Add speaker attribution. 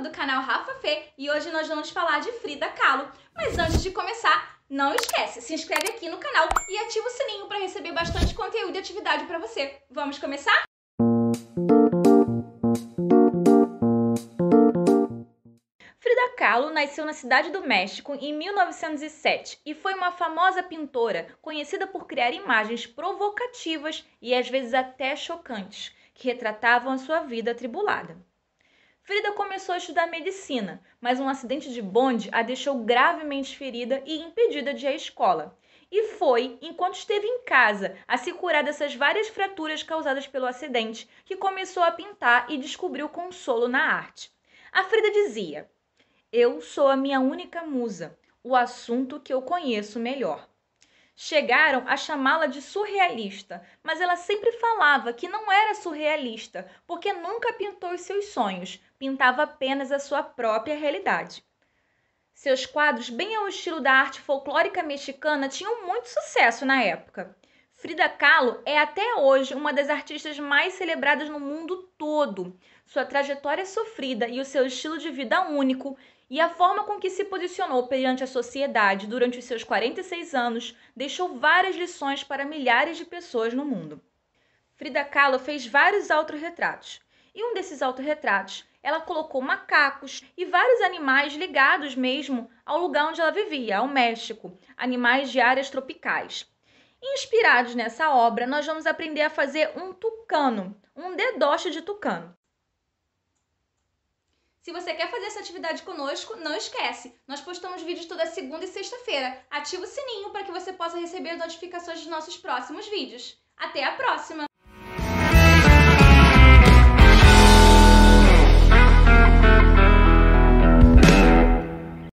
Speaker 1: do canal Rafa Fê e hoje nós vamos falar de Frida Kahlo. Mas antes de começar, não esquece, se inscreve aqui no canal e ativa o sininho para receber bastante conteúdo e atividade para você. Vamos começar? Frida Kahlo nasceu na cidade do México em 1907 e foi uma famosa pintora conhecida por criar imagens provocativas e às vezes até chocantes que retratavam a sua vida atribulada. Frida começou a estudar medicina, mas um acidente de bonde a deixou gravemente ferida e impedida de ir à escola. E foi, enquanto esteve em casa, a se curar dessas várias fraturas causadas pelo acidente, que começou a pintar e descobriu consolo na arte. A Frida dizia: Eu sou a minha única musa, o assunto que eu conheço melhor. Chegaram a chamá-la de surrealista, mas ela sempre falava que não era surrealista, porque nunca pintou os seus sonhos, pintava apenas a sua própria realidade. Seus quadros, bem ao estilo da arte folclórica mexicana, tinham muito sucesso na época. Frida Kahlo é até hoje uma das artistas mais celebradas no mundo todo. Sua trajetória é sofrida e o seu estilo de vida único e a forma com que se posicionou perante a sociedade durante os seus 46 anos deixou várias lições para milhares de pessoas no mundo. Frida Kahlo fez vários autorretratos, e um desses autorretratos ela colocou macacos e vários animais ligados mesmo ao lugar onde ela vivia, ao México, animais de áreas tropicais. Inspirados nessa obra, nós vamos aprender a fazer um tucano, um dedoche de tucano. Se você quer fazer essa atividade conosco, não esquece. Nós postamos vídeos toda segunda e sexta-feira. Ativa o sininho para que você possa receber notificações dos nossos próximos vídeos. Até a próxima!